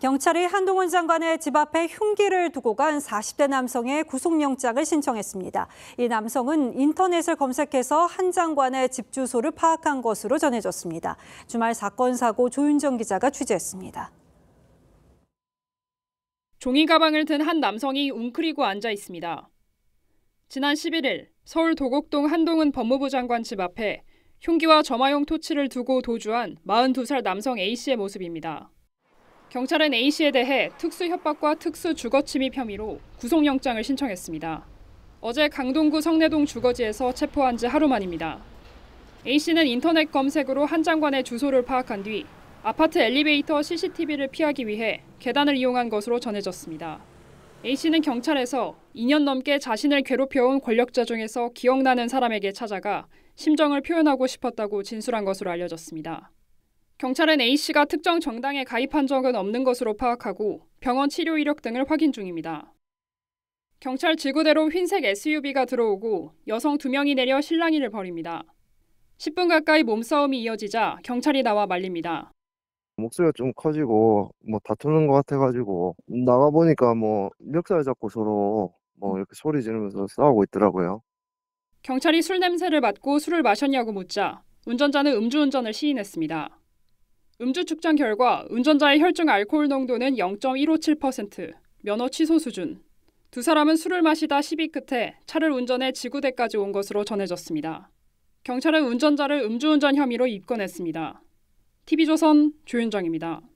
경찰이 한동훈 장관의 집 앞에 흉기를 두고 간 40대 남성의 구속영장을 신청했습니다. 이 남성은 인터넷을 검색해서 한 장관의 집 주소를 파악한 것으로 전해졌습니다. 주말 사건 사고 조윤정 기자가 취재했습니다. 종이 가방을 든 한 남성이 웅크리고 앉아 있습니다. 지난 11일 서울 도곡동 한동훈 법무부 장관 집 앞에 흉기와 점화용 토치를 두고 도주한 42살 남성 A씨의 모습입니다. 경찰은 A씨에 대해 특수협박과 특수주거침입 혐의로 구속영장을 신청했습니다. 어제 강동구 성내동 주거지에서 체포한 지 하루 만입니다. A씨는 인터넷 검색으로 한 장관의 주소를 파악한 뒤 아파트 엘리베이터 CCTV를 피하기 위해 계단을 이용한 것으로 전해졌습니다. A씨는 경찰에서 2년 넘게 자신을 괴롭혀온 권력자 중에서 기억나는 사람에게 찾아가 심정을 표현하고 싶었다고 진술한 것으로 알려졌습니다. 경찰은 A씨가 특정 정당에 가입한 적은 없는 것으로 파악하고 병원 치료 이력 등을 확인 중입니다. 경찰 지구대로 흰색 SUV가 들어오고 여성 두명이 내려 실랑이를 벌입니다. 10분 가까이 몸싸움이 이어지자 경찰이 나와 말립니다. 목소리가 좀 커지고 뭐 다투는 것 같아가지고 나가 보니까 뭐 멱살 잡고 서로 뭐 이렇게 소리 지르면서 싸우고 있더라고요. 경찰이 술 냄새를 맡고 술을 마셨냐고 묻자 운전자는 음주운전을 시인했습니다. 음주 측정 결과 운전자의 혈중 알코올 농도는 0.157%, 면허 취소 수준. 두 사람은 술을 마시다 시비 끝에 차를 운전해 지구대까지 온 것으로 전해졌습니다. 경찰은 운전자를 음주운전 혐의로 입건했습니다. TV조선 조윤정입니다.